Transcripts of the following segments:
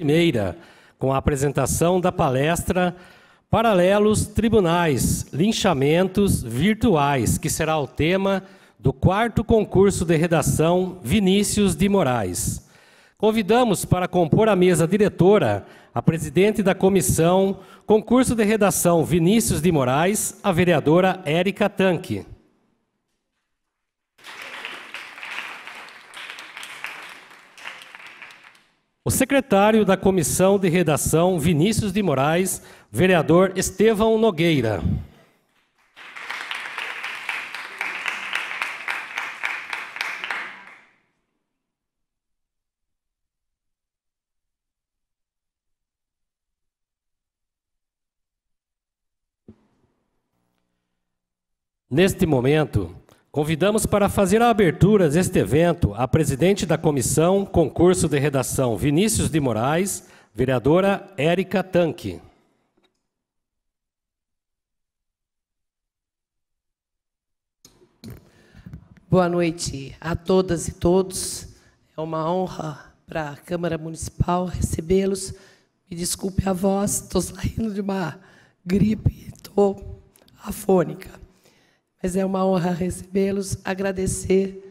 primeira, com a apresentação da palestra Paralelos Tribunais, Linchamentos Virtuais, que será o tema do quarto concurso de redação Vinícius de Moraes. Convidamos para compor a mesa diretora a presidente da comissão Concurso de Redação Vinícius de Moraes, a vereadora Érica Tanque. O secretário da comissão de redação, Vinícius de Moraes, vereador Estevão Nogueira. Neste momento, Convidamos para fazer a abertura deste evento a presidente da Comissão Concurso de Redação, Vinícius de Moraes, vereadora Érica Tanque. Boa noite a todas e todos. É uma honra para a Câmara Municipal recebê-los. Me desculpe a voz, estou saindo de uma gripe, estou afônica. Mas é uma honra recebê-los, agradecer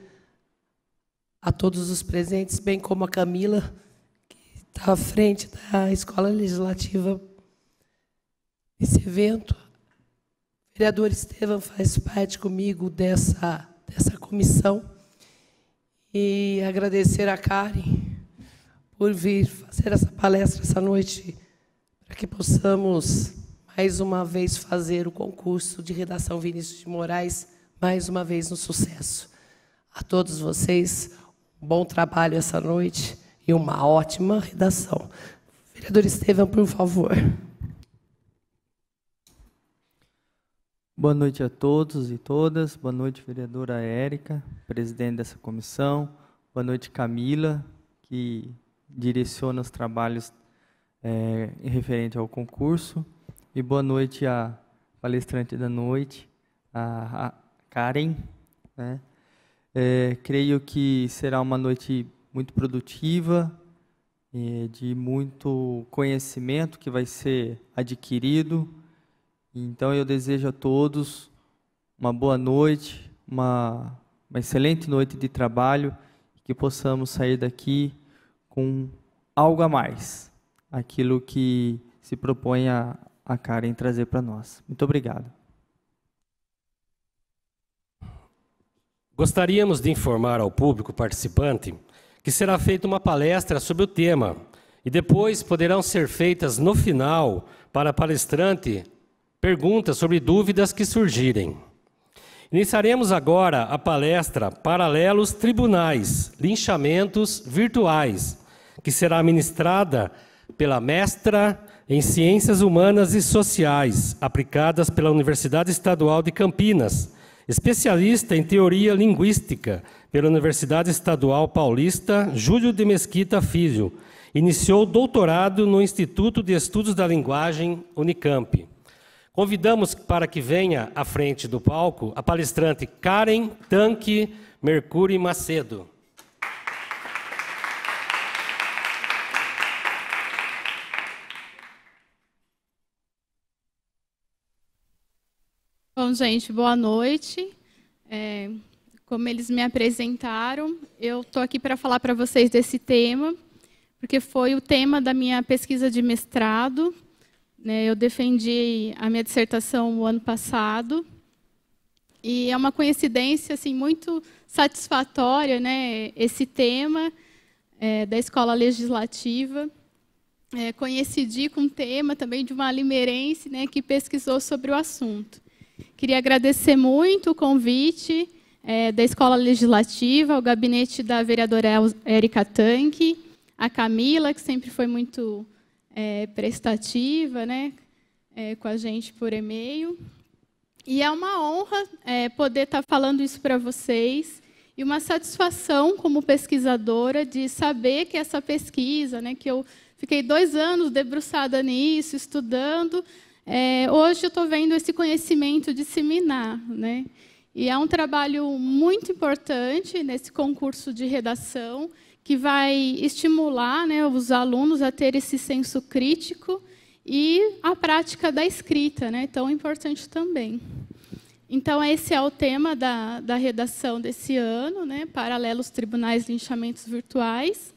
a todos os presentes, bem como a Camila, que está à frente da Escola Legislativa esse evento. O vereador Estevam faz parte comigo dessa, dessa comissão. E agradecer a Karen por vir fazer essa palestra essa noite, para que possamos mais uma vez fazer o concurso de redação Vinícius de Moraes, mais uma vez um sucesso. A todos vocês, bom trabalho essa noite e uma ótima redação. Vereador Estevam, por favor. Boa noite a todos e todas. Boa noite, vereadora Érica, presidente dessa comissão. Boa noite, Camila, que direciona os trabalhos é, referente ao concurso e boa noite à palestrante da noite, a, Karen. Né? É, creio que será uma noite muito produtiva, é, de muito conhecimento que vai ser adquirido. Então, eu desejo a todos uma boa noite, uma, uma excelente noite de trabalho, que possamos sair daqui com algo a mais, aquilo que se propõe a, a Karen trazer para nós. Muito obrigado. Gostaríamos de informar ao público participante que será feita uma palestra sobre o tema e depois poderão ser feitas no final para palestrante perguntas sobre dúvidas que surgirem. Iniciaremos agora a palestra Paralelos Tribunais, Linchamentos Virtuais, que será ministrada pela mestra em Ciências Humanas e Sociais, aplicadas pela Universidade Estadual de Campinas, especialista em Teoria Linguística pela Universidade Estadual Paulista Júlio de Mesquita Filho. Iniciou doutorado no Instituto de Estudos da Linguagem, Unicamp. Convidamos para que venha à frente do palco a palestrante Karen Tanque Mercúrio Macedo. Então, gente, boa noite. É, como eles me apresentaram, eu estou aqui para falar para vocês desse tema, porque foi o tema da minha pesquisa de mestrado. Né, eu defendi a minha dissertação o ano passado. E é uma coincidência assim muito satisfatória, né? Esse tema é, da escola legislativa é, com o tema também de uma limerense, né, que pesquisou sobre o assunto. Queria agradecer muito o convite é, da Escola Legislativa, ao gabinete da vereadora Érica Tanque, a Camila, que sempre foi muito é, prestativa né, é, com a gente por e-mail. E é uma honra é, poder estar falando isso para vocês e uma satisfação como pesquisadora de saber que essa pesquisa, né, que eu fiquei dois anos debruçada nisso, estudando, é, hoje eu estou vendo esse conhecimento disseminar. Né? E é um trabalho muito importante nesse concurso de redação, que vai estimular né, os alunos a ter esse senso crítico e a prática da escrita, né, tão importante também. Então, esse é o tema da, da redação desse ano, né, Paralelos Tribunais Linchamentos Virtuais.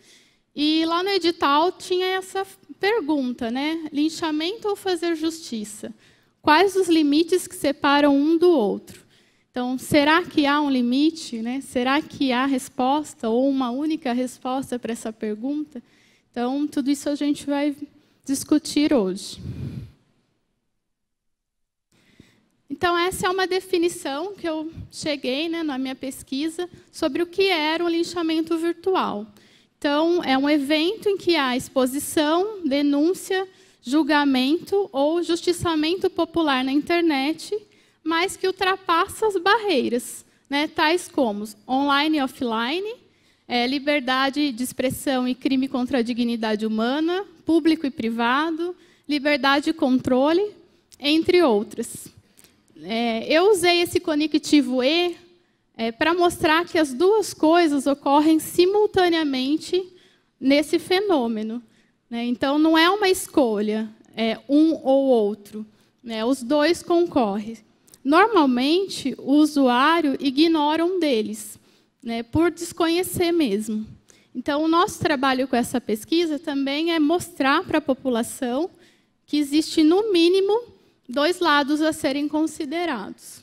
E lá no edital tinha essa pergunta, né? Linchamento ou fazer justiça? Quais os limites que separam um do outro? Então, será que há um limite? Né? Será que há resposta ou uma única resposta para essa pergunta? Então, tudo isso a gente vai discutir hoje. Então, essa é uma definição que eu cheguei né, na minha pesquisa sobre o que era um linchamento virtual. Então, é um evento em que há exposição, denúncia, julgamento ou justiçamento popular na internet, mas que ultrapassa as barreiras, né, tais como online e offline, é, liberdade de expressão e crime contra a dignidade humana, público e privado, liberdade e controle, entre outras. É, eu usei esse conectivo E é, para mostrar que as duas coisas ocorrem simultaneamente nesse fenômeno. Né? Então, não é uma escolha, é um ou outro. Né? Os dois concorrem. Normalmente, o usuário ignora um deles, né? por desconhecer mesmo. Então, o nosso trabalho com essa pesquisa também é mostrar para a população que existe, no mínimo, dois lados a serem considerados.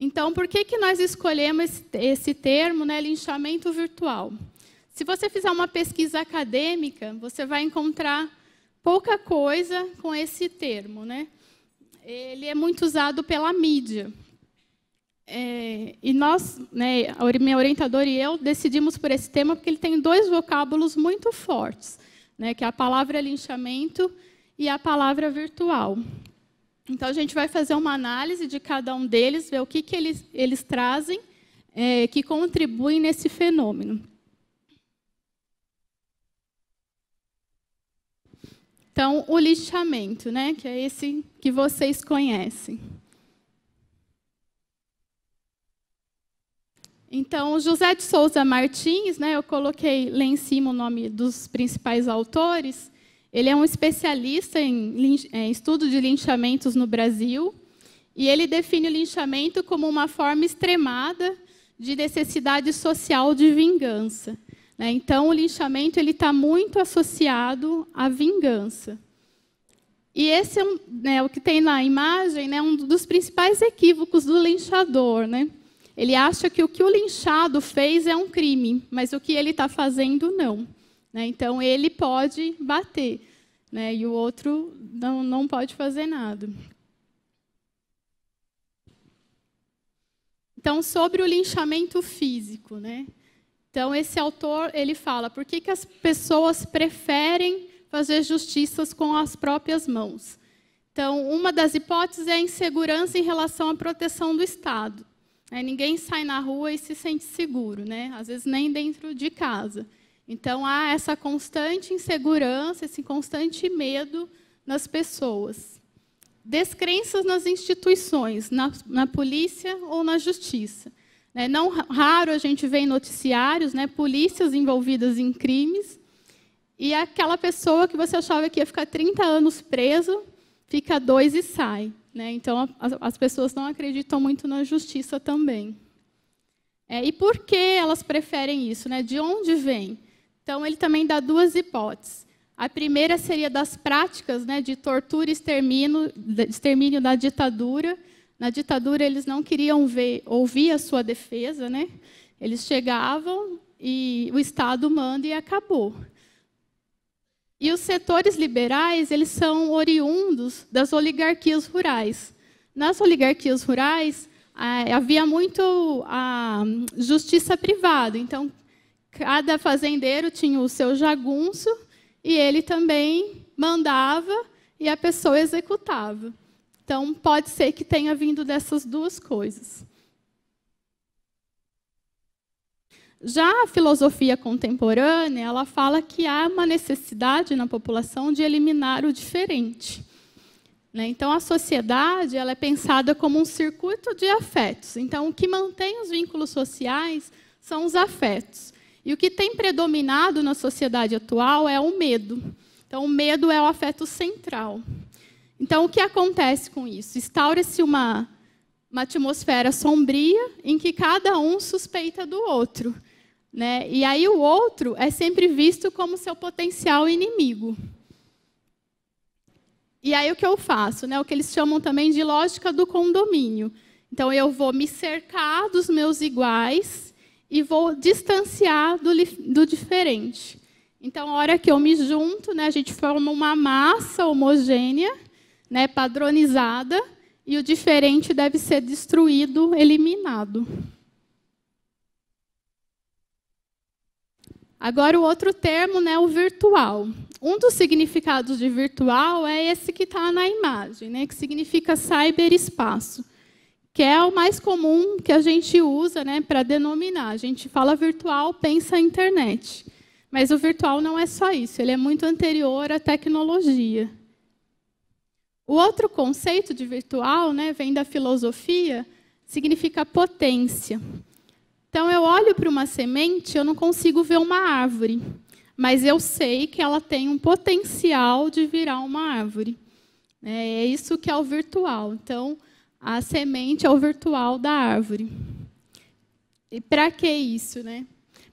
Então, por que, que nós escolhemos esse termo, né, linchamento virtual? Se você fizer uma pesquisa acadêmica, você vai encontrar pouca coisa com esse termo. Né? Ele é muito usado pela mídia. É, e nós, né, minha orientadora e eu, decidimos por esse tema porque ele tem dois vocábulos muito fortes, né, que é a palavra linchamento e a palavra virtual. Então, a gente vai fazer uma análise de cada um deles, ver o que, que eles, eles trazem é, que contribuem nesse fenômeno. Então, o lixamento, né, que é esse que vocês conhecem. Então, José de Souza Martins, né, eu coloquei lá em cima o nome dos principais autores, ele é um especialista em, em é, estudo de linchamentos no Brasil e ele define o linchamento como uma forma extremada de necessidade social de vingança. Né? Então, o linchamento ele está muito associado à vingança. E esse é um, né, o que tem na imagem, né, um dos principais equívocos do linchador. Né? Ele acha que o que o linchado fez é um crime, mas o que ele está fazendo não. Né? Então, ele pode bater, né? e o outro não, não pode fazer nada. Então, sobre o linchamento físico. Né? Então, esse autor ele fala por que, que as pessoas preferem fazer justiças com as próprias mãos. Então, uma das hipóteses é a insegurança em relação à proteção do Estado. É, ninguém sai na rua e se sente seguro, né? às vezes nem dentro de casa. Então há essa constante insegurança, esse constante medo nas pessoas. Descrenças nas instituições, na, na polícia ou na justiça. É, não raro a gente vê em noticiários né, polícias envolvidas em crimes e aquela pessoa que você achava que ia ficar 30 anos preso, fica dois e sai. Né? Então, as, as pessoas não acreditam muito na justiça também. É, e por que elas preferem isso? Né? De onde vem? Então, ele também dá duas hipóteses. A primeira seria das práticas né, de tortura e extermínio, extermínio da ditadura. Na ditadura, eles não queriam ver, ouvir a sua defesa. Né? Eles chegavam e o Estado manda e acabou. E os setores liberais, eles são oriundos das oligarquias rurais. Nas oligarquias rurais, eh, havia muito a justiça privada. Então, Cada fazendeiro tinha o seu jagunço e ele também mandava e a pessoa executava. Então, pode ser que tenha vindo dessas duas coisas. Já a filosofia contemporânea, ela fala que há uma necessidade na população de eliminar o diferente. Né? Então, a sociedade ela é pensada como um circuito de afetos. Então, o que mantém os vínculos sociais são os afetos. E o que tem predominado na sociedade atual é o medo. Então, o medo é o afeto central. Então, o que acontece com isso? Instaura-se uma, uma atmosfera sombria em que cada um suspeita do outro. Né? E aí, o outro é sempre visto como seu potencial inimigo. E aí, o que eu faço? Né? O que eles chamam também de lógica do condomínio. Então, eu vou me cercar dos meus iguais e vou distanciar do, do diferente. Então, a hora que eu me junto, né, a gente forma uma massa homogênea, né, padronizada, e o diferente deve ser destruído, eliminado. Agora, o outro termo, né, o virtual. Um dos significados de virtual é esse que está na imagem, né, que significa cyberespaço que é o mais comum que a gente usa né, para denominar. A gente fala virtual, pensa internet. Mas o virtual não é só isso, ele é muito anterior à tecnologia. O outro conceito de virtual né, vem da filosofia, significa potência. Então, eu olho para uma semente, eu não consigo ver uma árvore, mas eu sei que ela tem um potencial de virar uma árvore. É, é isso que é o virtual. Então, a semente ao é virtual da árvore. E para que isso, né?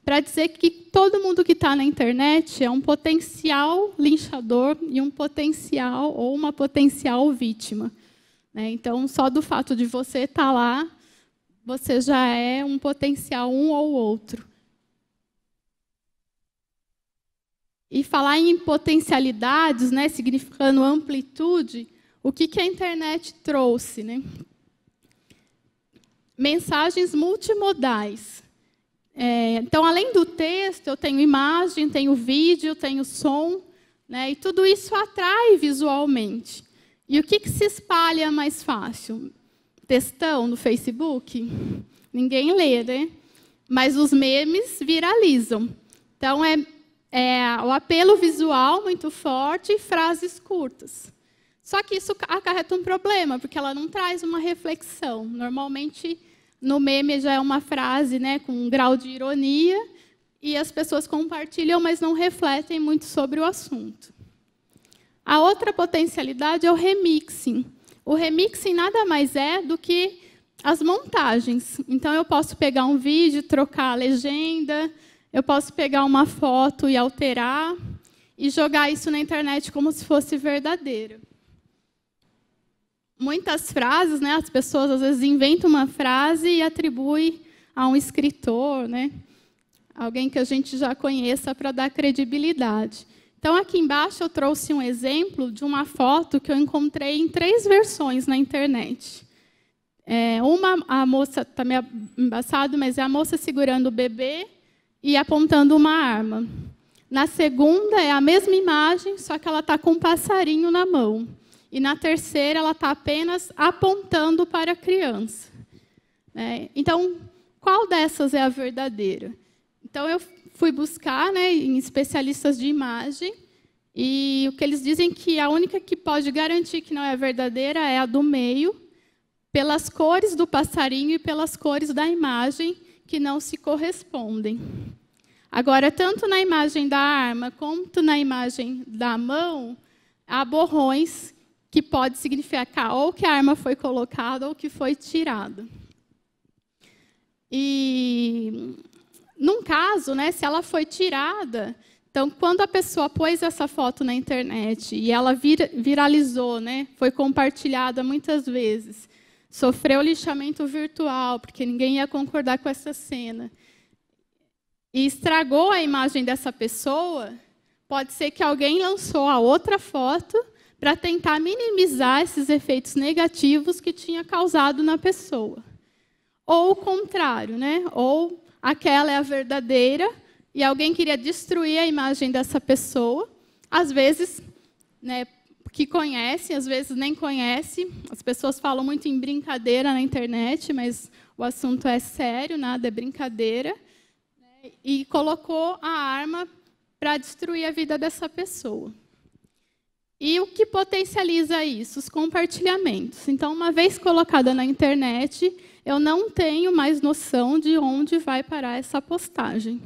Para dizer que todo mundo que está na internet é um potencial linchador e um potencial ou uma potencial vítima. Né? Então, só do fato de você estar tá lá, você já é um potencial um ou outro. E falar em potencialidades, né, significando amplitude, o que, que a internet trouxe? Né? Mensagens multimodais. É, então, além do texto, eu tenho imagem, tenho vídeo, tenho som, né? e tudo isso atrai visualmente. E o que, que se espalha mais fácil? Textão no Facebook? Ninguém lê, né? Mas os memes viralizam. Então, é, é o apelo visual muito forte e frases curtas. Só que isso acarreta um problema, porque ela não traz uma reflexão. Normalmente, no meme já é uma frase né, com um grau de ironia, e as pessoas compartilham, mas não refletem muito sobre o assunto. A outra potencialidade é o remixing. O remixing nada mais é do que as montagens. Então, eu posso pegar um vídeo, trocar a legenda, eu posso pegar uma foto e alterar, e jogar isso na internet como se fosse verdadeiro muitas frases, né? As pessoas às vezes inventam uma frase e atribuem a um escritor, né? Alguém que a gente já conheça para dar credibilidade. Então, aqui embaixo eu trouxe um exemplo de uma foto que eu encontrei em três versões na internet. É, uma, a moça, está meio embaçado, mas é a moça segurando o bebê e apontando uma arma. Na segunda, é a mesma imagem, só que ela está com um passarinho na mão e na terceira ela está apenas apontando para a criança. Né? Então, qual dessas é a verdadeira? Então, eu fui buscar né, em especialistas de imagem, e o que eles dizem que a única que pode garantir que não é a verdadeira é a do meio, pelas cores do passarinho e pelas cores da imagem que não se correspondem. Agora, tanto na imagem da arma quanto na imagem da mão, há borrões que pode significar ou que a arma foi colocada ou que foi tirada. E num caso, né, se ela foi tirada, então quando a pessoa pôs essa foto na internet e ela vir, viralizou, né, foi compartilhada muitas vezes, sofreu lixamento virtual, porque ninguém ia concordar com essa cena. E estragou a imagem dessa pessoa, pode ser que alguém lançou a outra foto para tentar minimizar esses efeitos negativos que tinha causado na pessoa. Ou o contrário, né? ou aquela é a verdadeira e alguém queria destruir a imagem dessa pessoa, às vezes, né, que conhece, às vezes nem conhece. As pessoas falam muito em brincadeira na internet, mas o assunto é sério, nada é brincadeira. Né? E colocou a arma para destruir a vida dessa pessoa. E o que potencializa isso? Os compartilhamentos. Então, uma vez colocada na internet, eu não tenho mais noção de onde vai parar essa postagem.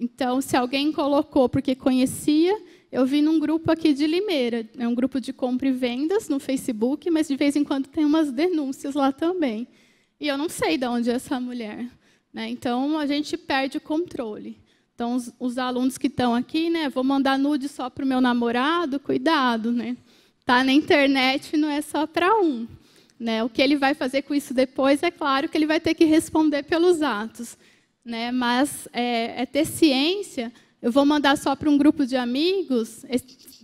Então, se alguém colocou porque conhecia, eu vi num grupo aqui de Limeira, é um grupo de compra e vendas no Facebook, mas de vez em quando tem umas denúncias lá também. E eu não sei de onde é essa mulher. Né? Então, a gente perde o controle. Então, os, os alunos que estão aqui, né? Vou mandar nude só para o meu namorado, cuidado, né? Tá na internet, não é só para um. Né? O que ele vai fazer com isso depois, é claro que ele vai ter que responder pelos atos. Né? Mas é, é ter ciência. Eu vou mandar só para um grupo de amigos.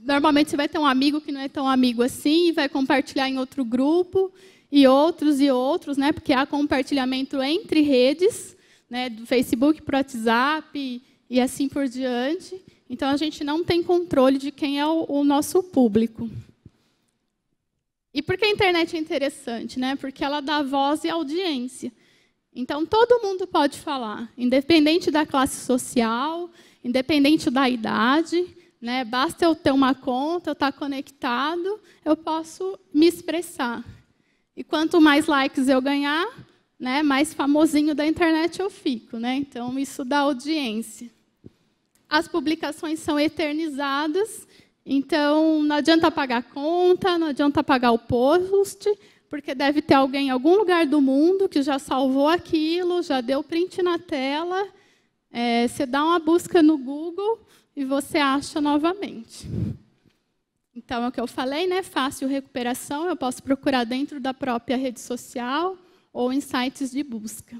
Normalmente você vai ter um amigo que não é tão amigo assim e vai compartilhar em outro grupo e outros e outros, né? Porque há compartilhamento entre redes, né? Do Facebook para o WhatsApp e assim por diante. Então, a gente não tem controle de quem é o, o nosso público. E por que a internet é interessante? Né? Porque ela dá voz e audiência. Então, todo mundo pode falar, independente da classe social, independente da idade. Né? Basta eu ter uma conta, eu estar conectado, eu posso me expressar. E quanto mais likes eu ganhar, né, mais famosinho da internet eu fico. Né? Então, isso dá audiência as publicações são eternizadas, então não adianta pagar a conta, não adianta pagar o post, porque deve ter alguém em algum lugar do mundo que já salvou aquilo, já deu print na tela. É, você dá uma busca no Google e você acha novamente. Então, é o que eu falei, né? Fácil recuperação, eu posso procurar dentro da própria rede social ou em sites de busca.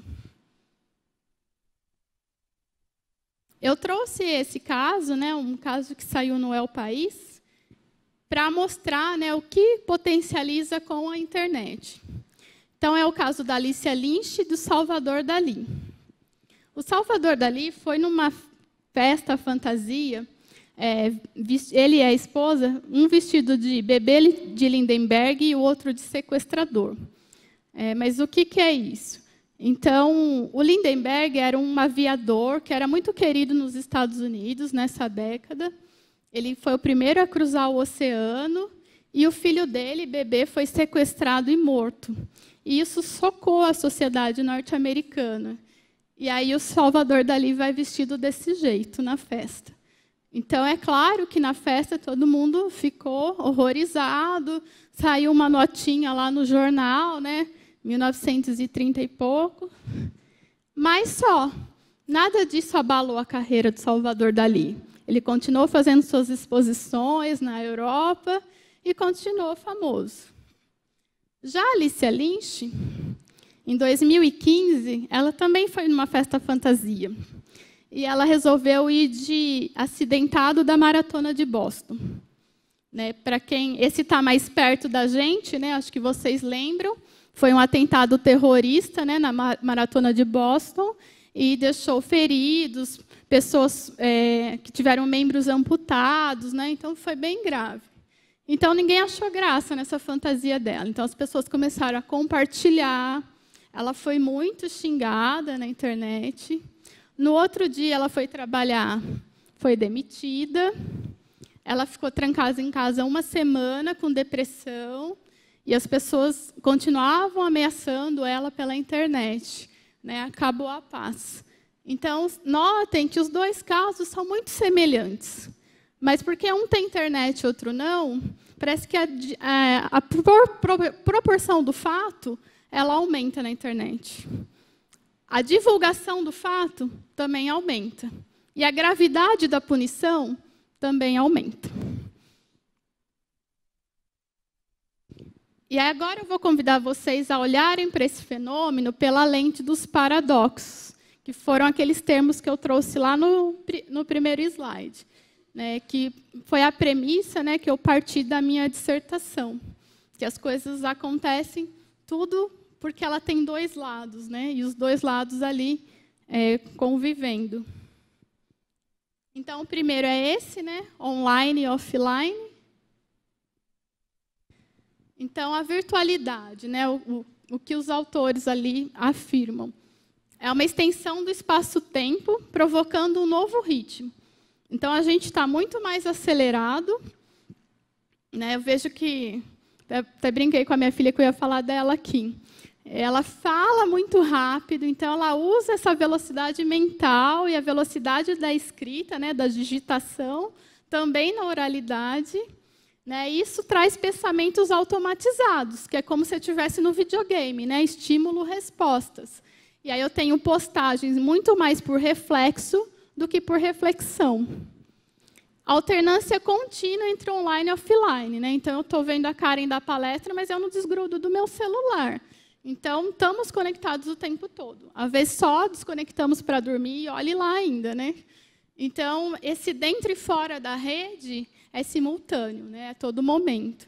Eu trouxe esse caso, né, um caso que saiu no El País, para mostrar né, o que potencializa com a internet. Então, é o caso da Alicia Lynch e do Salvador Dali. O Salvador Dali foi numa festa fantasia. É, ele e a esposa, um vestido de bebê de Lindenberg e o outro de sequestrador. É, mas o que, que é isso? Então, o Lindenberg era um aviador que era muito querido nos Estados Unidos nessa década. Ele foi o primeiro a cruzar o oceano e o filho dele, bebê, foi sequestrado e morto. E isso socou a sociedade norte-americana. E aí o Salvador Dali vai vestido desse jeito na festa. Então é claro que na festa todo mundo ficou horrorizado, saiu uma notinha lá no jornal, né? 1930 e pouco. Mas só. Nada disso abalou a carreira de Salvador Dali. Ele continuou fazendo suas exposições na Europa e continuou famoso. Já Alicia Lynch, em 2015, ela também foi numa festa fantasia. E ela resolveu ir de acidentado da maratona de Boston. Né, para quem esse está mais perto da gente, né, acho que vocês lembram, foi um atentado terrorista né, na maratona de Boston e deixou feridos, pessoas é, que tiveram membros amputados, né? então foi bem grave. Então ninguém achou graça nessa fantasia dela. Então as pessoas começaram a compartilhar. Ela foi muito xingada na internet. No outro dia ela foi trabalhar, foi demitida. Ela ficou trancada em casa uma semana com depressão e as pessoas continuavam ameaçando ela pela internet. Né? Acabou a paz. Então, notem que os dois casos são muito semelhantes. Mas porque um tem internet e outro não, parece que a, é, a, a pro, proporção do fato ela aumenta na internet. A divulgação do fato também aumenta. E a gravidade da punição também aumenta. E agora eu vou convidar vocês a olharem para esse fenômeno pela lente dos paradoxos, que foram aqueles termos que eu trouxe lá no, no primeiro slide, né, que foi a premissa né, que eu parti da minha dissertação, que as coisas acontecem tudo porque ela tem dois lados, né, e os dois lados ali é, convivendo. Então, o primeiro é esse, né, online e offline. Então, a virtualidade, né, o, o, o que os autores ali afirmam, é uma extensão do espaço-tempo provocando um novo ritmo. Então, a gente está muito mais acelerado. Né, eu vejo que. Até brinquei com a minha filha que eu ia falar dela aqui. Ela fala muito rápido, então ela usa essa velocidade mental e a velocidade da escrita, né, da digitação, também na oralidade. Né? Isso traz pensamentos automatizados, que é como se eu estivesse no videogame, né? estímulo, respostas. E aí eu tenho postagens muito mais por reflexo do que por reflexão. Alternância contínua entre online e offline. Né? Então, eu estou vendo a Karen da palestra, mas eu não desgrudo do meu celular. Então, estamos conectados o tempo todo. Às vezes, só desconectamos para dormir e olhe lá ainda. Né? Então, esse dentro e fora da rede é simultâneo, né? a é todo momento.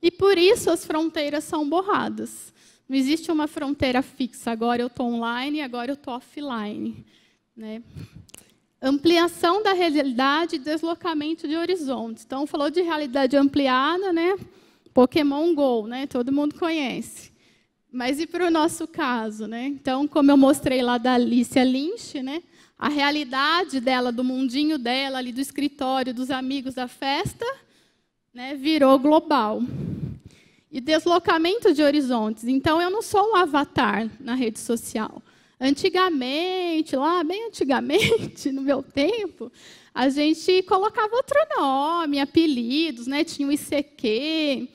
E por isso as fronteiras são borradas. Não existe uma fronteira fixa. Agora eu estou online, agora eu estou offline. Né? Ampliação da realidade e deslocamento de horizontes. Então, falou de realidade ampliada, né? Pokémon Go, né? todo mundo conhece. Mas e para o nosso caso? Né? Então, como eu mostrei lá da Alicia Lynch, né? a realidade dela, do mundinho dela, ali do escritório, dos amigos, da festa, né, virou global. E deslocamento de horizontes. Então, eu não sou um avatar na rede social. Antigamente, lá bem antigamente, no meu tempo, a gente colocava outro nome, apelidos, né? tinha o ICQ,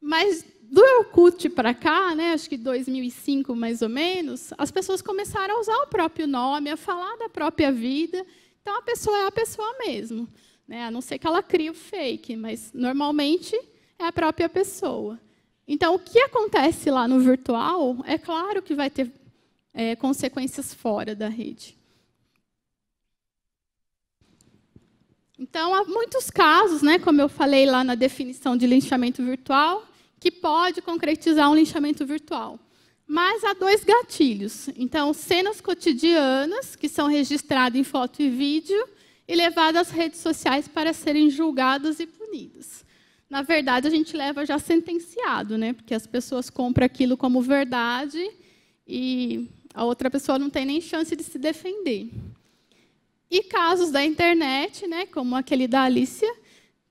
mas do Orkut para cá, né, acho que 2005 mais ou menos, as pessoas começaram a usar o próprio nome, a falar da própria vida. Então a pessoa é a pessoa mesmo, né? A não ser que ela crie o fake, mas normalmente é a própria pessoa. Então o que acontece lá no virtual é claro que vai ter é, consequências fora da rede. Então, há muitos casos, né, como eu falei lá na definição de linchamento virtual, que pode concretizar um linchamento virtual. Mas há dois gatilhos. Então, cenas cotidianas, que são registradas em foto e vídeo, e levadas às redes sociais para serem julgadas e punidas. Na verdade, a gente leva já sentenciado, né? porque as pessoas compram aquilo como verdade e a outra pessoa não tem nem chance de se defender. E casos da internet, né, como aquele da Alicia,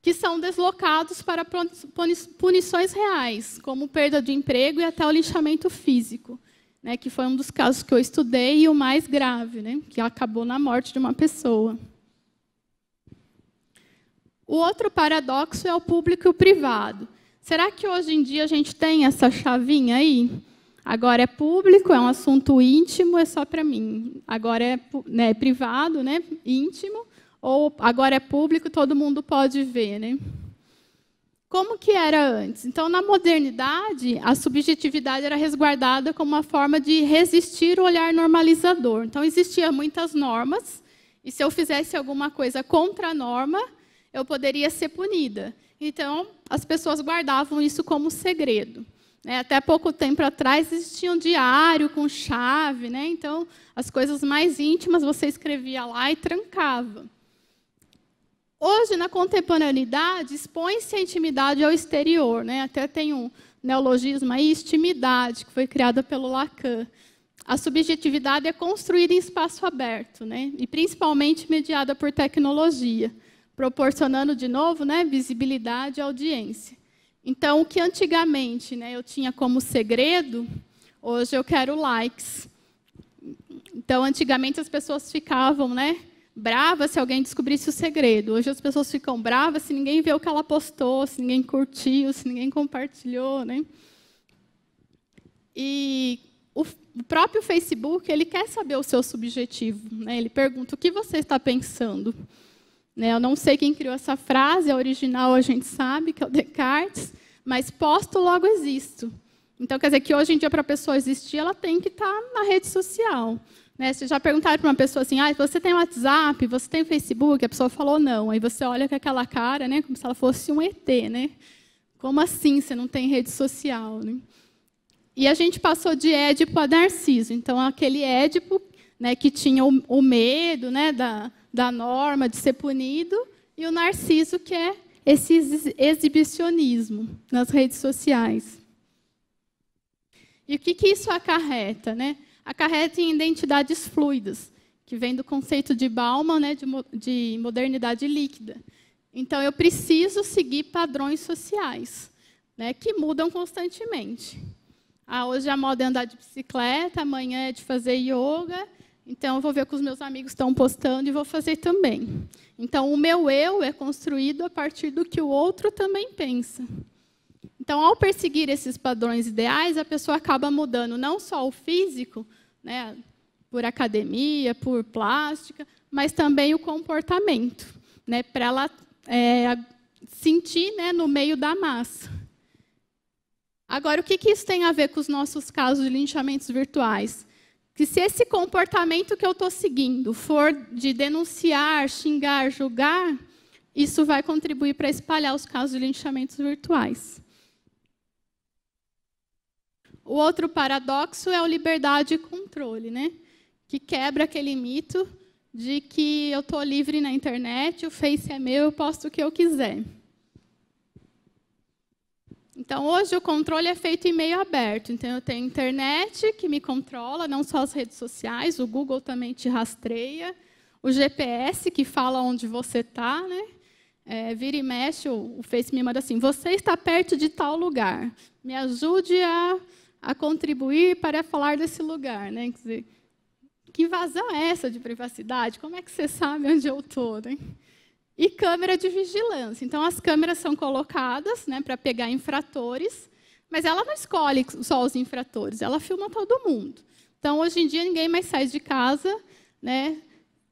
que são deslocados para punições reais, como perda de emprego e até o lixamento físico, né, que foi um dos casos que eu estudei e o mais grave, né, que acabou na morte de uma pessoa. O outro paradoxo é o público e o privado. Será que hoje em dia a gente tem essa chavinha aí? Agora é público, é um assunto íntimo, é só para mim. Agora é né, é privado, né, íntimo, ou agora é público, todo mundo pode ver, né? Como que era antes? Então, na modernidade, a subjetividade era resguardada como uma forma de resistir o olhar normalizador. Então, existiam muitas normas, e se eu fizesse alguma coisa contra a norma, eu poderia ser punida. Então, as pessoas guardavam isso como segredo. Né? Até pouco tempo atrás existia um diário com chave, né? então as coisas mais íntimas você escrevia lá e trancava. Hoje, na contemporaneidade, expõe-se a intimidade ao exterior. Né? Até tem um neologismo aí, intimidade, que foi criada pelo Lacan. A subjetividade é construída em espaço aberto, né? e principalmente mediada por tecnologia, proporcionando, de novo, né, visibilidade à audiência. Então, o que antigamente né, eu tinha como segredo, hoje eu quero likes. Então, antigamente as pessoas ficavam, né? brava se alguém descobrisse o segredo. Hoje as pessoas ficam bravas se ninguém vê o que ela postou, se ninguém curtiu, se ninguém compartilhou, né? E o, próprio Facebook ele quer saber o seu subjetivo, né? Ele pergunta o que você está pensando. Né? Eu não sei quem criou essa frase, a é original a gente sabe que é o Descartes, mas posto logo existo. Então quer dizer que hoje em dia para a pessoa existir ela tem que estar tá na rede social. Né? Você já perguntaram para uma pessoa assim, ah, você tem WhatsApp, você tem Facebook? A pessoa falou não. Aí você olha com aquela cara, né, como se ela fosse um ET, né? Como assim você não tem rede social? Né? E a gente passou de Édipo a Narciso. Então, aquele Édipo né, que tinha o, o medo né, da, da norma, de ser punido, e o Narciso, que é esse exibicionismo nas redes sociais. E o que, que isso acarreta? Né? acarreta em identidades fluidas, que vem do conceito de Bauman, né, de, de modernidade líquida. Então, eu preciso seguir padrões sociais, né, que mudam constantemente. Ah, hoje a moda é andar de bicicleta, amanhã é de fazer yoga, então eu vou ver o que os meus amigos estão postando e vou fazer também. Então, o meu eu é construído a partir do que o outro também pensa. Então, ao perseguir esses padrões ideais, a pessoa acaba mudando não só o físico, né, por academia, por plástica, mas também o comportamento, né, para ela é, sentir né, no meio da massa. Agora, o que, que isso tem a ver com os nossos casos de linchamentos virtuais? Que se esse comportamento que eu estou seguindo for de denunciar, xingar, julgar, isso vai contribuir para espalhar os casos de linchamentos virtuais. O outro paradoxo é o liberdade e controle, né? que quebra aquele mito de que eu estou livre na internet, o Face é meu, eu posto o que eu quiser. Então, hoje o controle é feito em meio aberto. Então, eu tenho internet que me controla, não só as redes sociais, o Google também te rastreia, o GPS que fala onde você está, né? É, vira e mexe, o Face me manda assim: você está perto de tal lugar, me ajude a a contribuir para falar desse lugar, né? Quer dizer, que invasão é essa de privacidade? Como é que você sabe onde eu estou? Né? E câmera de vigilância. Então, as câmeras são colocadas né, para pegar infratores, mas ela não escolhe só os infratores, ela filma todo mundo. Então, hoje em dia, ninguém mais sai de casa né,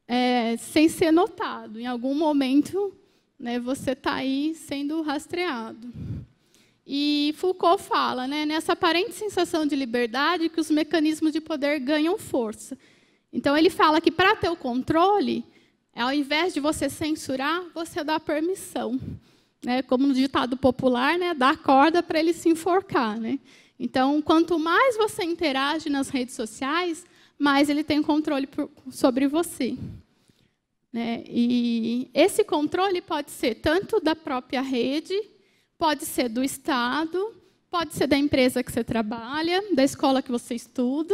é, sem ser notado. Em algum momento, né, você está aí sendo rastreado. E Foucault fala, né, nessa aparente sensação de liberdade que os mecanismos de poder ganham força. Então ele fala que para ter o controle, ao invés de você censurar, você dá permissão, né? Como no ditado popular, né, dá corda para ele se enforcar, né? Então, quanto mais você interage nas redes sociais, mais ele tem controle por, sobre você. Né? E esse controle pode ser tanto da própria rede Pode ser do Estado, pode ser da empresa que você trabalha, da escola que você estuda,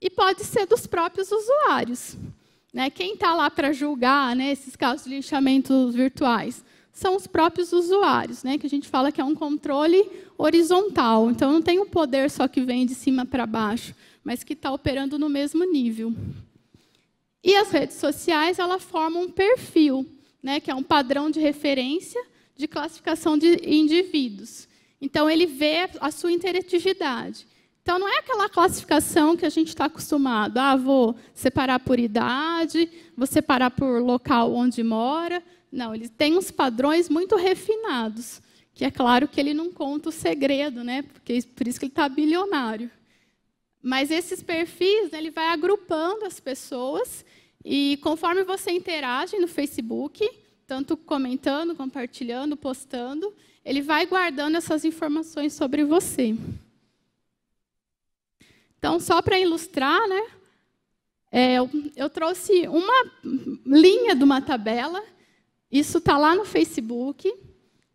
e pode ser dos próprios usuários. Né? Quem está lá para julgar né, esses casos de lixamentos virtuais? São os próprios usuários, né, que a gente fala que é um controle horizontal. Então, não tem um poder só que vem de cima para baixo, mas que está operando no mesmo nível. E as redes sociais, ela forma um perfil, né, que é um padrão de referência de classificação de indivíduos. Então, ele vê a sua interatividade. Então, não é aquela classificação que a gente está acostumado. Ah, vou separar por idade, vou separar por local onde mora. Não, ele tem uns padrões muito refinados. Que é claro que ele não conta o segredo, né? Porque é por isso que ele está bilionário. Mas esses perfis, né, ele vai agrupando as pessoas e conforme você interage no Facebook, tanto comentando, compartilhando, postando, ele vai guardando essas informações sobre você. Então, só para ilustrar, né? É, eu, eu trouxe uma linha de uma tabela. Isso está lá no Facebook.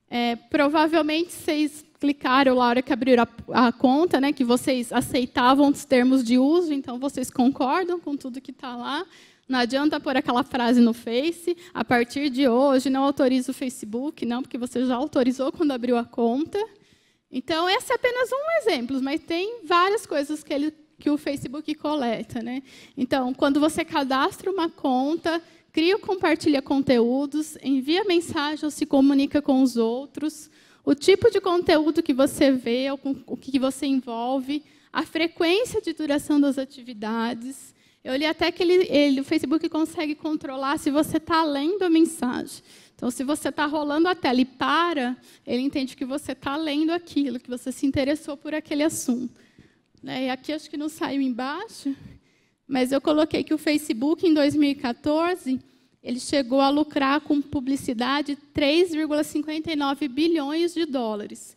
É, provavelmente vocês clicaram lá na hora que abriram a, a, conta, né? Que vocês aceitavam os termos de uso, então vocês concordam com tudo que está lá. Não adianta pôr aquela frase no Face, a partir de hoje não autoriza o Facebook, não, porque você já autorizou quando abriu a conta. Então, esse é apenas um exemplo, mas tem várias coisas que, ele, que o Facebook coleta. Né? Então, quando você cadastra uma conta, cria ou compartilha conteúdos, envia mensagem ou se comunica com os outros, o tipo de conteúdo que você vê, o que você envolve, a frequência de duração das atividades, eu li até que ele, ele, o Facebook consegue controlar se você está lendo a mensagem. Então, se você está rolando a tela e para, ele entende que você está lendo aquilo, que você se interessou por aquele assunto. Né? E aqui acho que não saiu embaixo, mas eu coloquei que o Facebook, em 2014, ele chegou a lucrar com publicidade 3,59 bilhões de dólares.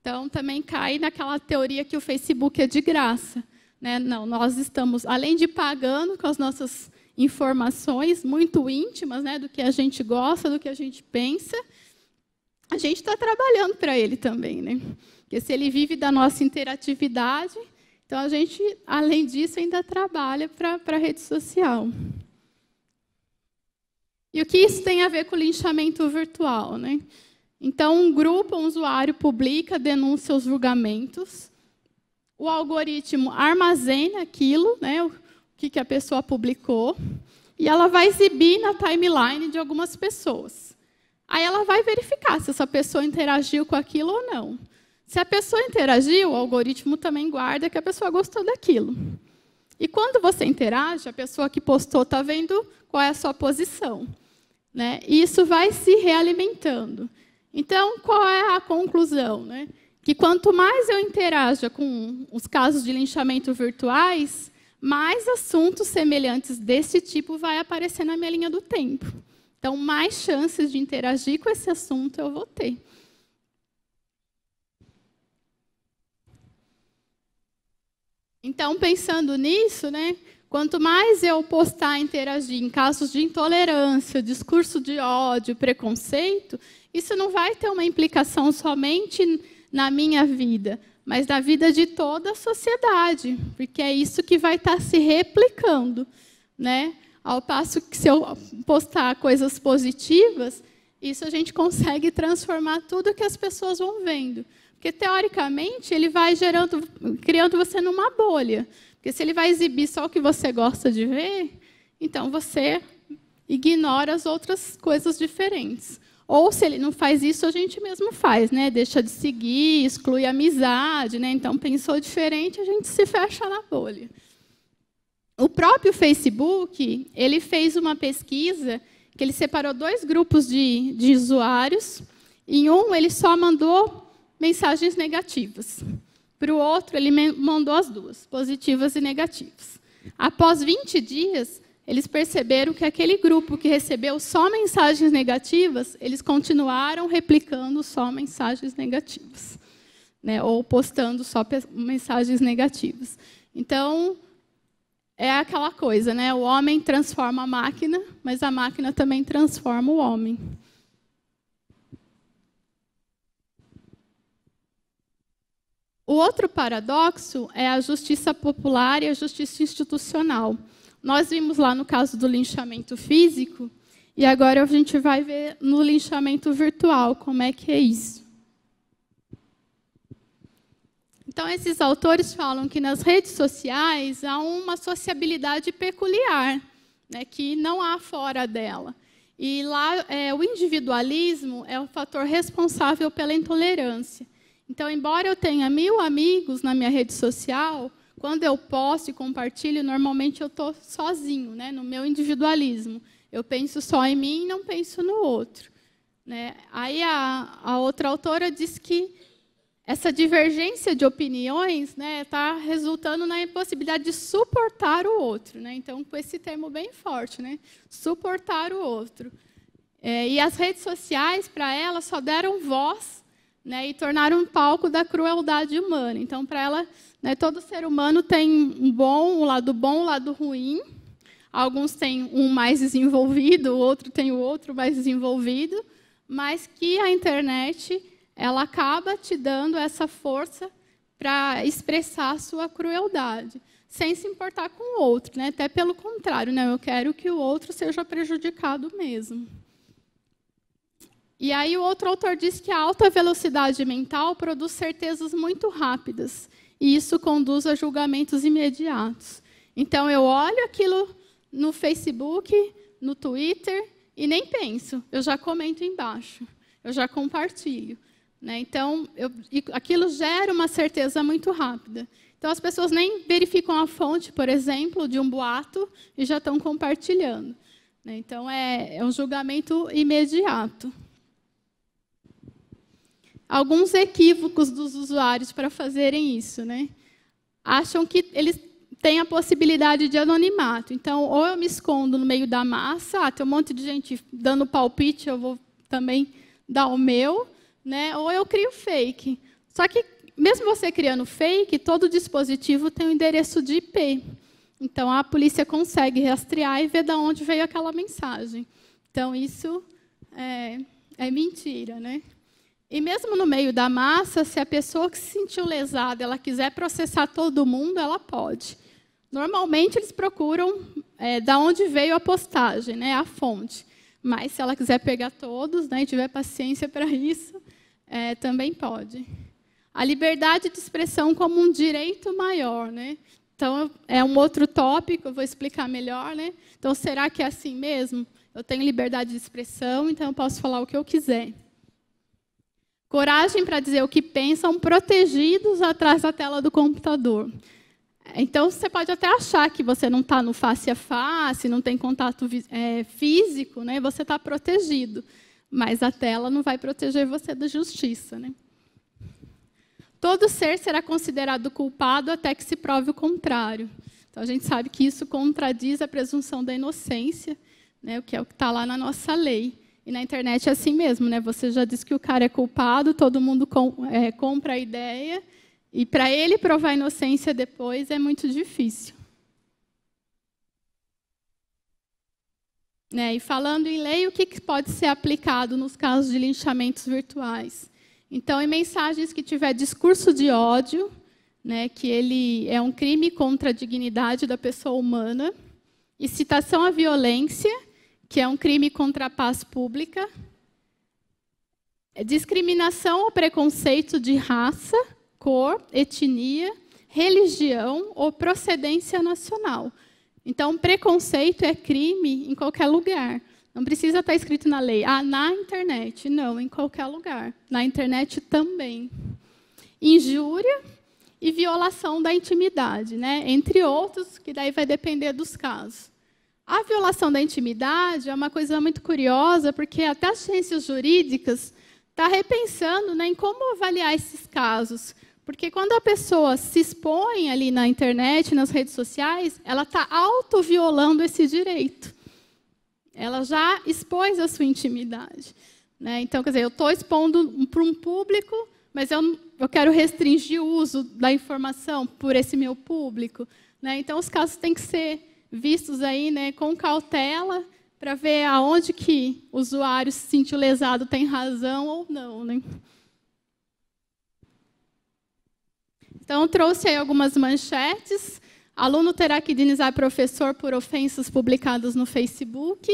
Então, também cai naquela teoria que o Facebook é de graça. Né? Não, nós estamos, além de pagando com as nossas informações muito íntimas, né, do que a gente gosta, do que a gente pensa, a gente está trabalhando para ele também, né? Porque se ele vive da nossa interatividade, então a gente, além disso, ainda trabalha para a rede social. E o que isso tem a ver com o linchamento virtual, né? Então, um grupo, um usuário publica, denuncia os julgamentos o algoritmo armazena aquilo, né, o que, que a pessoa publicou, e ela vai exibir na timeline de algumas pessoas. Aí ela vai verificar se essa pessoa interagiu com aquilo ou não. Se a pessoa interagiu, o algoritmo também guarda que a pessoa gostou daquilo. E quando você interage, a pessoa que postou está vendo qual é a sua posição. Né? E isso vai se realimentando. Então, qual é a conclusão? Né? que quanto mais eu interaja com os casos de linchamento virtuais, mais assuntos semelhantes desse tipo vai aparecer na minha linha do tempo. Então, mais chances de interagir com esse assunto eu vou ter. Então, pensando nisso, né, quanto mais eu postar e interagir em casos de intolerância, discurso de ódio, preconceito, isso não vai ter uma implicação somente na minha vida, mas na vida de toda a sociedade, porque é isso que vai estar tá se replicando, né? Ao passo que se eu postar coisas positivas, isso a gente consegue transformar tudo que as pessoas vão vendo. Porque teoricamente ele vai gerando, criando você numa bolha. Porque se ele vai exibir só o que você gosta de ver, então você ignora as outras coisas diferentes. Ou se ele não faz isso, a gente mesmo faz, né? Deixa de seguir, exclui a amizade, né? Então pensou diferente, a gente se fecha na bolha. O próprio Facebook, ele fez uma pesquisa que ele separou dois grupos de, de usuários. Em um, ele só mandou mensagens negativas. Para o outro, ele mandou as duas, positivas e negativas. Após 20 dias, eles perceberam que aquele grupo que recebeu só mensagens negativas, eles continuaram replicando só mensagens negativas, né? ou postando só mensagens negativas. Então, é aquela coisa, né? o homem transforma a máquina, mas a máquina também transforma o homem. O outro paradoxo é a justiça popular e a justiça institucional. Nós vimos lá no caso do linchamento físico, e agora a gente vai ver no linchamento virtual como é que é isso. Então, esses autores falam que nas redes sociais há uma sociabilidade peculiar, né, que não há fora dela. E lá é, o individualismo é o fator responsável pela intolerância. Então, embora eu tenha mil amigos na minha rede social, quando eu posto e compartilho, normalmente eu estou sozinho, né, no meu individualismo. Eu penso só em mim e não penso no outro. Né? Aí a, a outra autora diz que essa divergência de opiniões está né, tá resultando na impossibilidade de suportar o outro. Né? Então, com esse termo bem forte, né? suportar o outro. É, e as redes sociais, para ela, só deram voz né, e tornaram um palco da crueldade humana. Então, para ela, né? Todo ser humano tem um bom, um lado bom, um lado ruim. Alguns têm um mais desenvolvido, o outro tem o outro mais desenvolvido, mas que a internet ela acaba te dando essa força para expressar a sua crueldade, sem se importar com o outro, né? Até pelo contrário, né? eu quero que o outro seja prejudicado mesmo. E aí o outro autor diz que a alta velocidade mental produz certezas muito rápidas e isso conduz a julgamentos imediatos. Então eu olho aquilo no Facebook, no Twitter e nem penso, eu já comento embaixo, eu já compartilho. Né? Então, eu, aquilo gera uma certeza muito rápida. Então, as pessoas nem verificam a fonte, por exemplo, de um boato e já estão compartilhando. Né? Então, é, é um julgamento imediato alguns equívocos dos usuários para fazerem isso, né? Acham que eles têm a possibilidade de anonimato. Então, ou eu me escondo no meio da massa, ah, tem um monte de gente dando palpite, eu vou também dar o meu, né? Ou eu crio fake. Só que mesmo você criando fake, todo dispositivo tem um endereço de IP. Então a polícia consegue rastrear e ver de onde veio aquela mensagem. Então isso é, é mentira, né? E mesmo no meio da massa, se a pessoa que se sentiu lesada, ela quiser processar todo mundo, ela pode. Normalmente eles procuram é, da onde veio a postagem, né, a fonte. Mas se ela quiser pegar todos, né, e tiver paciência para isso, é, também pode. A liberdade de expressão como um direito maior, né? Então é um outro tópico, eu vou explicar melhor, né? Então será que é assim mesmo? Eu tenho liberdade de expressão, então eu posso falar o que eu quiser coragem para dizer o que pensam, protegidos atrás da tela do computador. Então, você pode até achar que você não está no face a face, não tem contato é, físico, né? você está protegido. Mas a tela não vai proteger você da justiça. Né? Todo ser será considerado culpado até que se prove o contrário. Então, a gente sabe que isso contradiz a presunção da inocência, né? o que é o que está lá na nossa lei. E na internet é assim mesmo, né? Você já diz que o cara é culpado, todo mundo com, é, compra a ideia, e para ele provar a inocência depois é muito difícil. Né? E falando em lei, o que, pode ser aplicado nos casos de linchamentos virtuais? Então, em mensagens que tiver discurso de ódio, né, que ele é um crime contra a dignidade da pessoa humana, incitação à violência que é um crime contra a paz pública, discriminação ou preconceito de raça, cor, etnia, religião ou procedência nacional. Então, preconceito é crime em qualquer lugar. Não precisa estar escrito na lei. Ah, na internet. Não, em qualquer lugar. Na internet também. Injúria e violação da intimidade, né? entre outros, que daí vai depender dos casos. A violação da intimidade é uma coisa muito curiosa, porque até as ciências jurídicas estão tá repensando né, em como avaliar esses casos. Porque quando a pessoa se expõe ali na internet, nas redes sociais, ela está auto-violando esse direito. Ela já expôs a sua intimidade. Né? Então, quer dizer, eu estou expondo para um público, mas eu, eu quero restringir o uso da informação por esse meu público. Né? Então, os casos têm que ser vistos aí né, com cautela para ver aonde que o usuário se sentiu lesado tem razão ou não. Né? Então, trouxe aí algumas manchetes. Aluno terá que indenizar professor por ofensas publicadas no Facebook.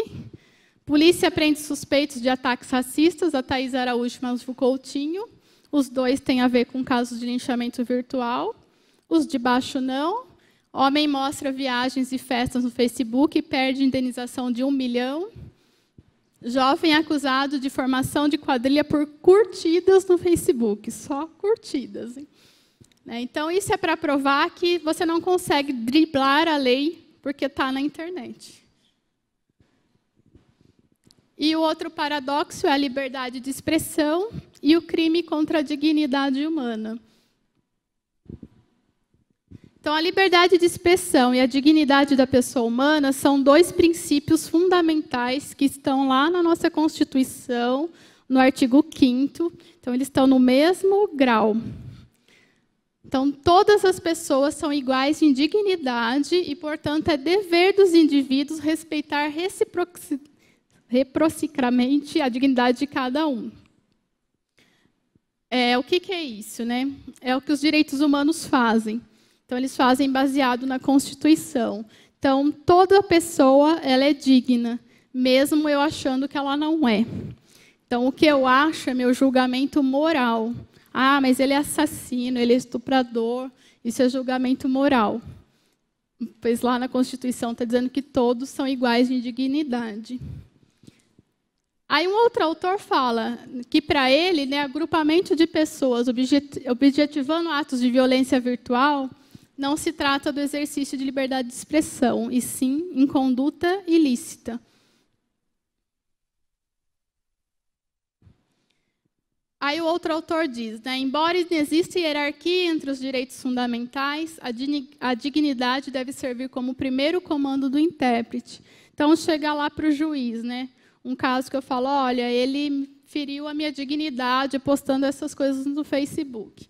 Polícia prende suspeitos de ataques racistas, a Thais Araújo e Márcio Coutinho. Os dois têm a ver com casos de linchamento virtual. Os de baixo não. Homem mostra viagens e festas no Facebook e perde indenização de um milhão. Jovem acusado de formação de quadrilha por curtidas no Facebook, só curtidas. Né, então, isso é para provar que você não consegue driblar a lei porque está na internet. E o outro paradoxo é a liberdade de expressão e o crime contra a dignidade humana. Então, a liberdade de expressão e a dignidade da pessoa humana são dois princípios fundamentais que estão lá na nossa Constituição, no artigo 5. Então, eles estão no mesmo grau. Então, todas as pessoas são iguais em dignidade e, portanto, é dever dos indivíduos respeitar reciprocamente a dignidade de cada um. É, o que, que é isso? Né? É o que os direitos humanos fazem então, eles fazem baseado na Constituição. Então, toda pessoa ela é digna, mesmo eu achando que ela não é. Então, o que eu acho é meu julgamento moral. Ah, mas ele é assassino, ele é estuprador. Isso é julgamento moral. Pois lá na Constituição está dizendo que todos são iguais em dignidade. Aí um outro autor fala que para ele, né, agrupamento de pessoas objetivando atos de violência virtual não se trata do exercício de liberdade de expressão, e sim em conduta ilícita. Aí o outro autor diz, né, embora exista hierarquia entre os direitos fundamentais, a, a dignidade deve servir como primeiro comando do intérprete. Então chega lá para o juiz, né? Um caso que eu falo, olha, ele feriu a minha dignidade postando essas coisas no Facebook.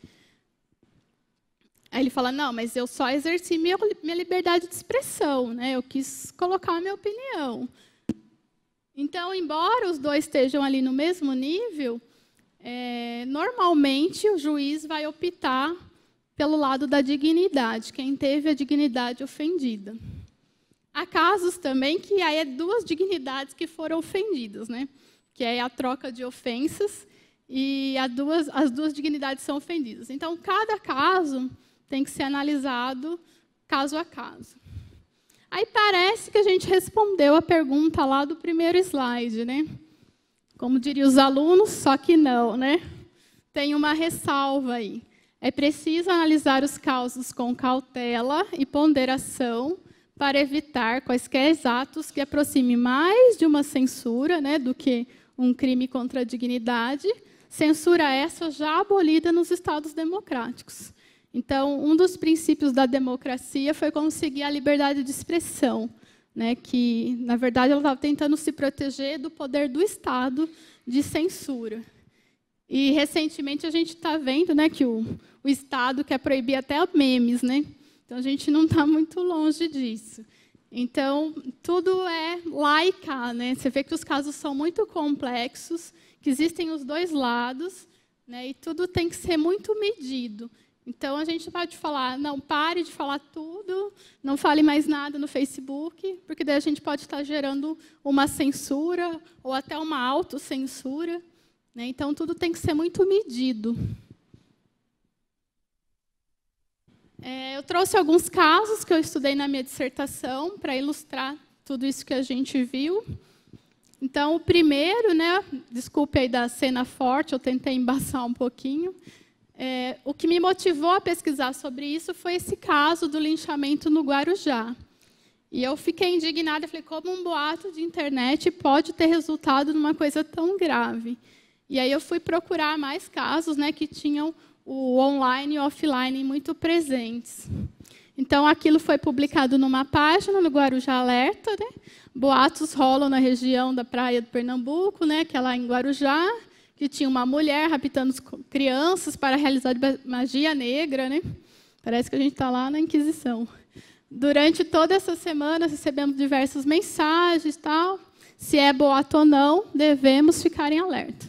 Aí ele fala: não, mas eu só exerci minha, minha liberdade de expressão, né? eu quis colocar a minha opinião. Então, embora os dois estejam ali no mesmo nível, é, normalmente o juiz vai optar pelo lado da dignidade, quem teve a dignidade ofendida. Há casos também que aí é duas dignidades que foram ofendidas, né? que é a troca de ofensas, e duas, as duas dignidades são ofendidas. Então, cada caso tem que ser analisado caso a caso. Aí parece que a gente respondeu a pergunta lá do primeiro slide, né? Como diriam os alunos, só que não, né? Tem uma ressalva aí. É preciso analisar os casos com cautela e ponderação para evitar quaisquer atos que aproximem mais de uma censura, né, do que um crime contra a dignidade, censura essa já abolida nos estados democráticos. Então, um dos princípios da democracia foi conseguir a liberdade de expressão, né, que, na verdade, ela estava tentando se proteger do poder do Estado de censura. E, recentemente, a gente está vendo né, que o, o Estado quer proibir até memes. Né? Então, a gente não está muito longe disso. Então, tudo é laica. Né? Você vê que os casos são muito complexos, que existem os dois lados, né, e tudo tem que ser muito medido. Então a gente pode falar, não pare de falar tudo, não fale mais nada no Facebook, porque daí a gente pode estar gerando uma censura ou até uma autocensura. Né? Então tudo tem que ser muito medido. É, eu trouxe alguns casos que eu estudei na minha dissertação para ilustrar tudo isso que a gente viu. Então, o primeiro, né, desculpe aí da cena forte, eu tentei embaçar um pouquinho, é, o que me motivou a pesquisar sobre isso foi esse caso do linchamento no Guarujá. E eu fiquei indignada, falei, como um boato de internet pode ter resultado numa coisa tão grave? E aí eu fui procurar mais casos né, que tinham o online e o offline muito presentes. Então, aquilo foi publicado numa página no Guarujá Alerta. Né? Boatos rolam na região da praia do Pernambuco, né, que é lá em Guarujá que tinha uma mulher raptando crianças para realizar magia negra, né? Parece que a gente está lá na Inquisição. Durante toda essa semana recebemos diversas mensagens, tal. Se é boato ou não, devemos ficar em alerta.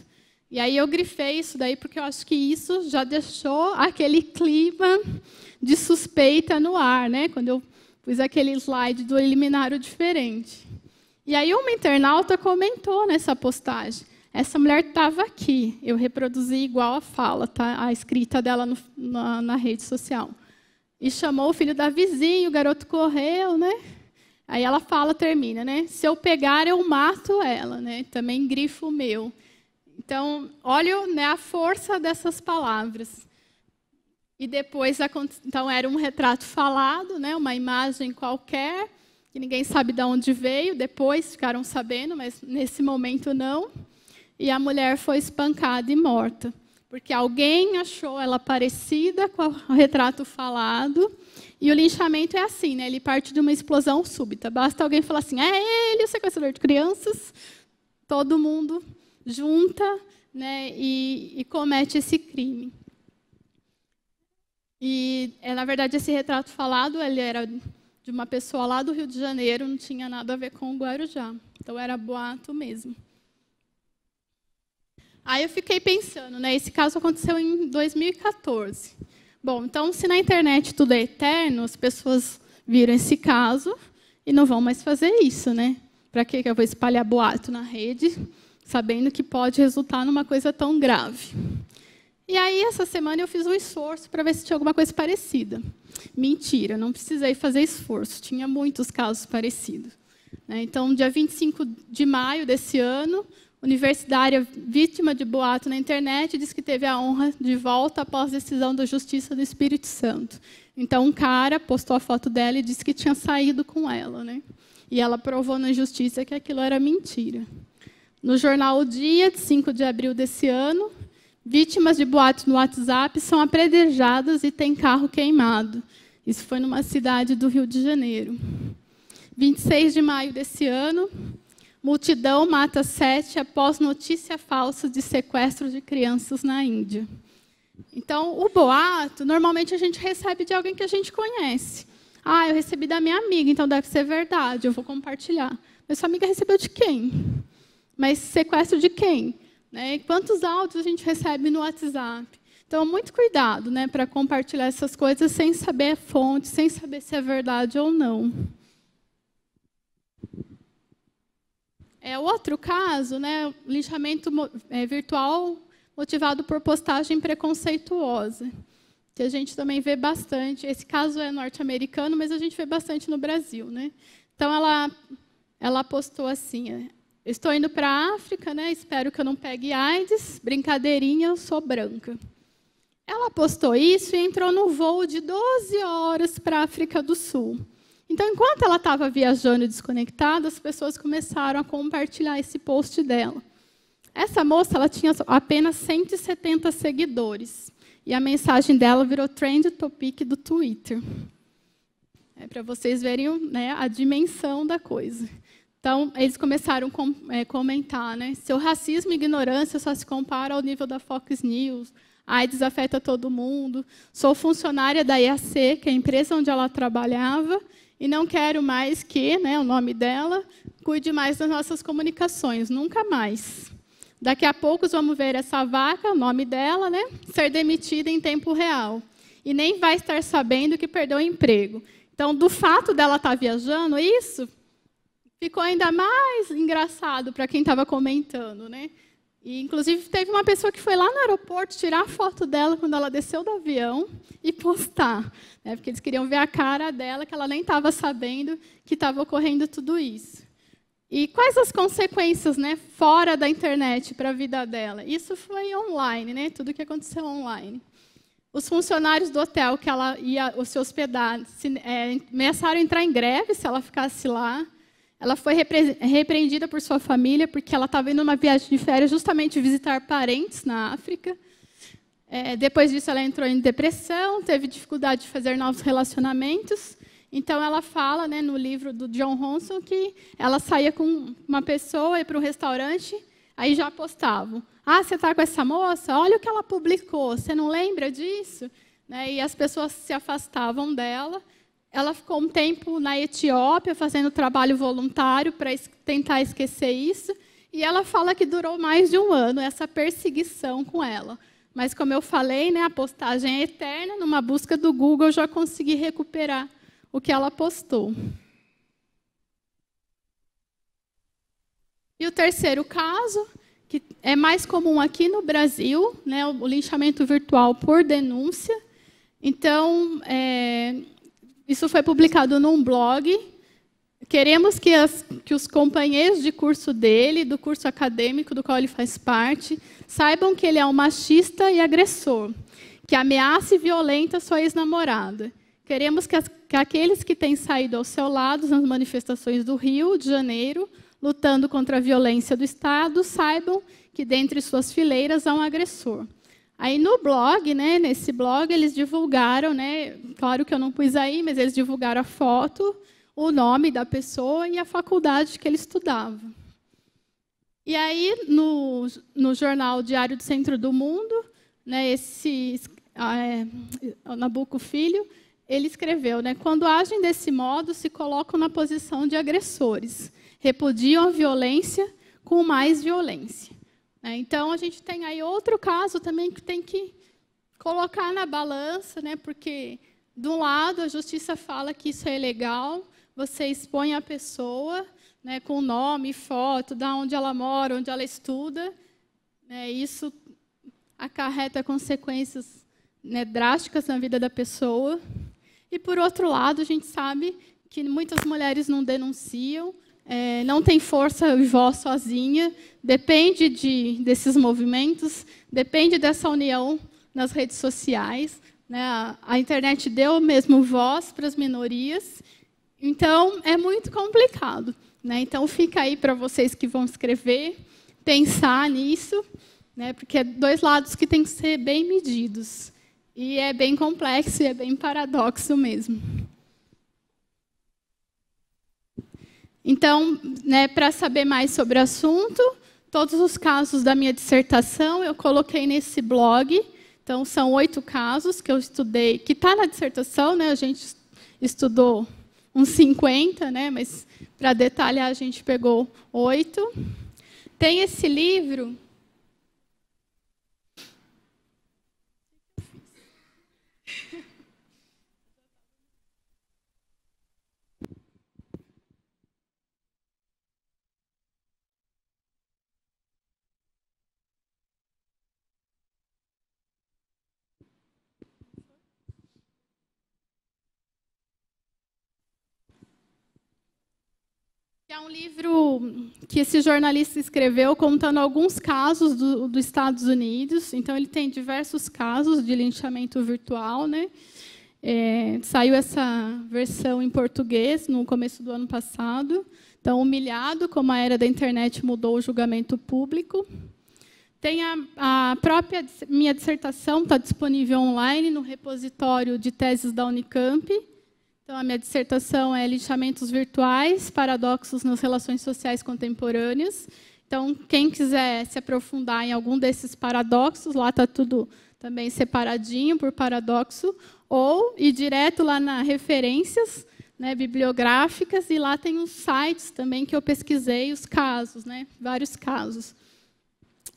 E aí eu grifei isso daí porque eu acho que isso já deixou aquele clima de suspeita no ar, né? Quando eu pus aquele slide do Eliminário diferente. E aí uma internauta comentou nessa postagem: essa mulher estava aqui. Eu reproduzi igual a fala, tá? a escrita dela no, na, na, rede social. E chamou o filho da vizinha, o garoto correu, né? Aí ela fala, termina, né? Se eu pegar, eu mato ela, né? Também grifo meu. Então, olha né, a força dessas palavras. E depois, então, era um retrato falado, né? Uma imagem qualquer que ninguém sabe de onde veio, depois ficaram sabendo, mas nesse momento não e a mulher foi espancada e morta, porque alguém achou ela parecida com o retrato falado. E o linchamento é assim, né? Ele parte de uma explosão súbita. Basta alguém falar assim: "É ele, o sequestrador de crianças". Todo mundo junta, né, e, e comete esse crime. E é, na verdade esse retrato falado, ele era de uma pessoa lá do Rio de Janeiro, não tinha nada a ver com o Guarujá. Então era boato mesmo. Aí eu fiquei pensando, né? Esse caso aconteceu em 2014. Bom, então se na internet tudo é eterno, as pessoas viram esse caso e não vão mais fazer isso, né? Para que eu vou espalhar boato na rede, sabendo que pode resultar numa coisa tão grave? E aí, essa semana, eu fiz um esforço para ver se tinha alguma coisa parecida. Mentira, não precisei fazer esforço, tinha muitos casos parecidos. Né? Então, dia 25 de maio desse ano, universitária vítima de boato na internet diz que teve a honra de volta após decisão da Justiça do Espírito Santo. Então, um cara postou a foto dela e disse que tinha saído com ela. Né? E ela provou na justiça que aquilo era mentira. No jornal O Dia, de 5 de abril desse ano, vítimas de boatos no WhatsApp são apredejadas e têm carro queimado. Isso foi numa cidade do Rio de Janeiro. 26 de maio desse ano, Multidão mata sete após notícia falsa de sequestro de crianças na Índia. Então, o boato, normalmente a gente recebe de alguém que a gente conhece. Ah, eu recebi da minha amiga, então deve ser verdade, eu vou compartilhar. Mas sua amiga recebeu de quem? Mas sequestro de quem? Né? Quantos áudios a gente recebe no WhatsApp? Então, muito cuidado né, para compartilhar essas coisas sem saber a fonte, sem saber se é verdade ou não. É, outro caso, né, linchamento é, virtual motivado por postagem preconceituosa, que a gente também vê bastante. Esse caso é norte-americano, mas a gente vê bastante no Brasil. Né? Então, ela, ela postou assim, é, estou indo para a África, né, espero que eu não pegue AIDS, brincadeirinha, eu sou branca. Ela postou isso e entrou no voo de 12 horas para a África do Sul. Então, enquanto ela estava viajando desconectada, as pessoas começaram a compartilhar esse post dela. Essa moça ela tinha apenas 170 seguidores. E a mensagem dela virou trend topic do Twitter. É para vocês verem né, a dimensão da coisa. Então, eles começaram a com, é, comentar, né? Seu racismo e ignorância só se compara ao nível da Fox News. A AIDS afeta todo mundo. Sou funcionária da IAC, que é a empresa onde ela trabalhava, e não quero mais que, né, o nome dela, cuide mais das nossas comunicações, nunca mais. Daqui a pouco vamos ver essa vaca, o nome dela, né, ser demitida em tempo real. E nem vai estar sabendo que perdeu o emprego. Então, do fato dela estar tá viajando, isso ficou ainda mais engraçado para quem estava comentando, né? E, inclusive, teve uma pessoa que foi lá no aeroporto tirar a foto dela quando ela desceu do avião e postar, né, porque eles queriam ver a cara dela, que ela nem estava sabendo que estava ocorrendo tudo isso. E quais as consequências né, fora da internet para a vida dela? Isso foi online, né, tudo que aconteceu online. Os funcionários do hotel que ela ia se hospedar se, é, começaram a entrar em greve se ela ficasse lá. Ela foi repre repreendida por sua família porque ela estava indo numa viagem de férias justamente visitar parentes na África. É, depois disso, ela entrou em depressão, teve dificuldade de fazer novos relacionamentos. Então, ela fala, né, no livro do John Ronson, que ela saía com uma pessoa e para um restaurante, aí já apostavam: Ah, você está com essa moça? Olha o que ela publicou. Você não lembra disso? Né? E as pessoas se afastavam dela ela ficou um tempo na Etiópia fazendo trabalho voluntário para es tentar esquecer isso. E ela fala que durou mais de um ano essa perseguição com ela. Mas, como eu falei, né, a postagem é eterna. Numa busca do Google, eu já consegui recuperar o que ela postou. E o terceiro caso, que é mais comum aqui no Brasil, né, o linchamento virtual por denúncia. Então, é, isso foi publicado num blog. Queremos que, as, que os companheiros de curso dele, do curso acadêmico do qual ele faz parte, saibam que ele é um machista e agressor, que ameaça e violenta sua ex-namorada. Queremos que, as, que aqueles que têm saído ao seu lado nas manifestações do Rio de Janeiro, lutando contra a violência do Estado, saibam que dentre suas fileiras há um agressor. Aí no blog, né, nesse blog, eles divulgaram, né, claro que eu não pus aí, mas eles divulgaram a foto, o nome da pessoa e a faculdade que ele estudava. E aí, no, no jornal Diário do Centro do Mundo, né, esse ah, é, Nabuco Filho, ele escreveu, né, quando agem desse modo, se colocam na posição de agressores, repudiam a violência com mais violência. É, então, a gente tem aí outro caso também que tem que colocar na balança, né, porque, de um lado, a justiça fala que isso é legal, você expõe a pessoa né, com nome, foto, da onde ela mora, onde ela estuda. Né, isso acarreta consequências né, drásticas na vida da pessoa. E, por outro lado, a gente sabe que muitas mulheres não denunciam, é, não tem força e voz sozinha, depende de, desses movimentos, depende dessa união nas redes sociais. Né? A, a internet deu mesmo voz para as minorias, então é muito complicado. Né? Então fica aí para vocês que vão escrever, pensar nisso, né? porque é dois lados que têm que ser bem medidos. E é bem complexo e é bem paradoxo mesmo. Então, né, para saber mais sobre o assunto, todos os casos da minha dissertação eu coloquei nesse blog. Então, são oito casos que eu estudei, que está na dissertação, né, a gente estudou uns 50, né, mas para detalhar a gente pegou oito. Tem esse livro É um livro que esse jornalista escreveu contando alguns casos do, dos Estados Unidos. Então, ele tem diversos casos de linchamento virtual. Né? É, saiu essa versão em português no começo do ano passado. Então, humilhado, como a era da internet mudou o julgamento público. Tem a, a própria minha dissertação, está disponível online no repositório de teses da Unicamp. Então, a minha dissertação é Lixamentos Virtuais, Paradoxos nas Relações Sociais Contemporâneas. Então, quem quiser se aprofundar em algum desses paradoxos, lá está tudo também separadinho por paradoxo, ou ir direto lá na referências né, bibliográficas, e lá tem os sites também que eu pesquisei os casos, né, vários casos.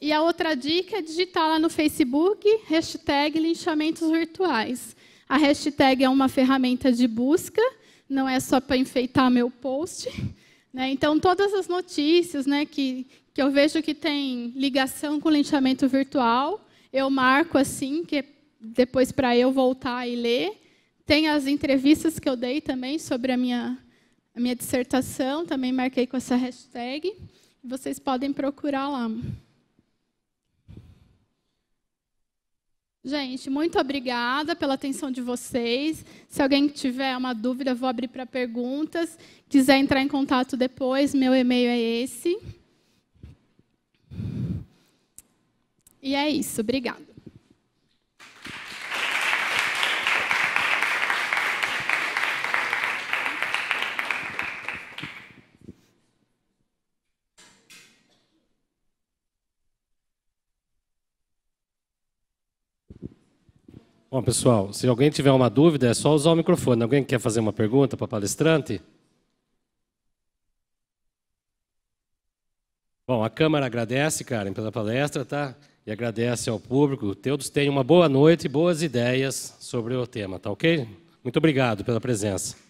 E a outra dica é digitar lá no Facebook, hashtag linchamentos virtuais. A hashtag é uma ferramenta de busca, não é só para enfeitar meu post. Né? Então, todas as notícias né, que, que eu vejo que tem ligação com o linchamento virtual, eu marco assim, que depois para eu voltar e ler. Tem as entrevistas que eu dei também sobre a minha, a minha dissertação, também marquei com essa hashtag. Vocês podem procurar lá. Gente, muito obrigada pela atenção de vocês. Se alguém tiver uma dúvida, vou abrir para perguntas. Quiser entrar em contato depois, meu e-mail é esse. E é isso, obrigada. Bom, pessoal, se alguém tiver uma dúvida, é só usar o microfone. Alguém quer fazer uma pergunta para palestrante? Bom, a Câmara agradece, Karen, pela palestra, tá? E agradece ao público. Todos tenham uma boa noite e boas ideias sobre o tema, tá ok? Muito obrigado pela presença.